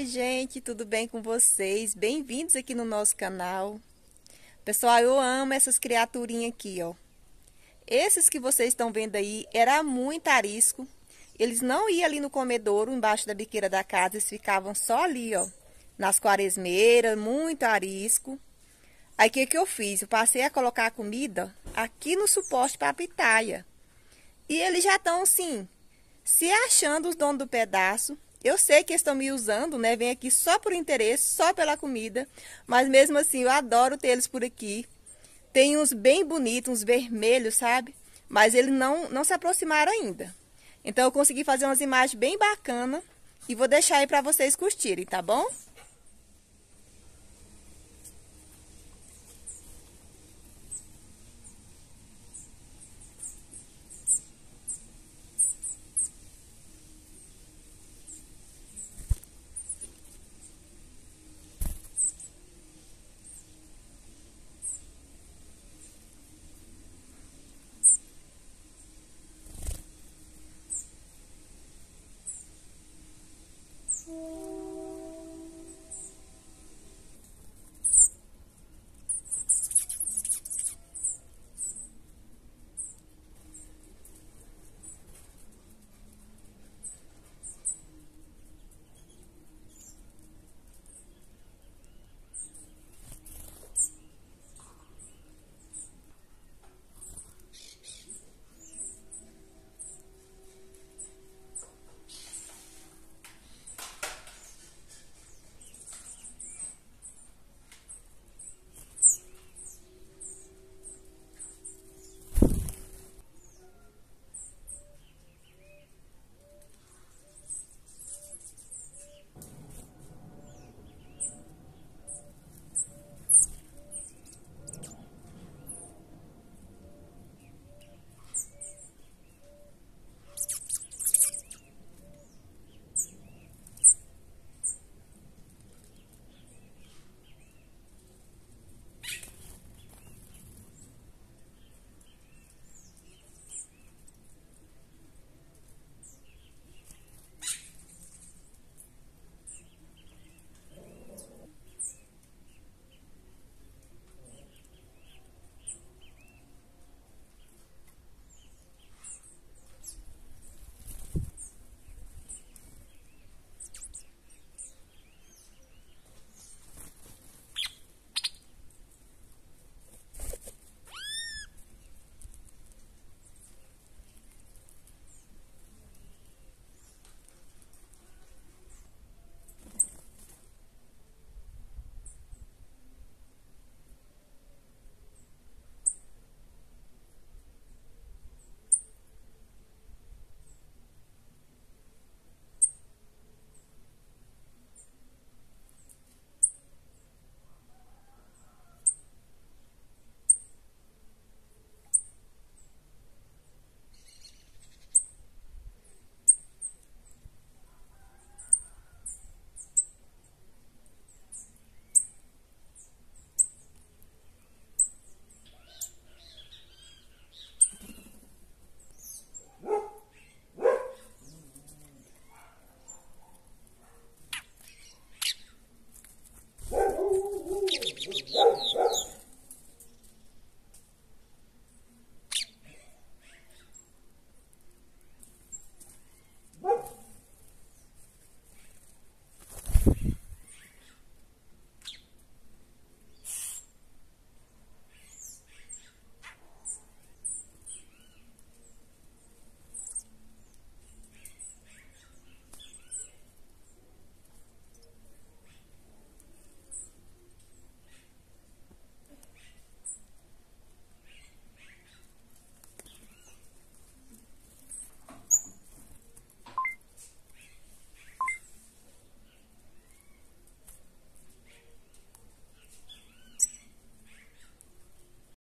Oi, gente, tudo bem com vocês? Bem-vindos aqui no nosso canal. Pessoal, eu amo essas criaturinhas aqui, ó. Esses que vocês estão vendo aí, era muito arisco. Eles não iam ali no comedouro, embaixo da biqueira da casa, eles ficavam só ali, ó. Nas quaresmeiras, muito arisco. Aí, o que, que eu fiz? Eu passei a colocar a comida aqui no suporte para a pitaia. E eles já estão, assim, se achando os donos do pedaço eu sei que estão me usando, né? Vem aqui só por interesse, só pela comida. Mas mesmo assim, eu adoro ter eles por aqui. Tem uns bem bonitos, uns vermelhos, sabe? Mas eles não, não se aproximaram ainda. Então, eu consegui fazer umas imagens bem bacanas. E vou deixar aí para vocês curtirem, tá bom?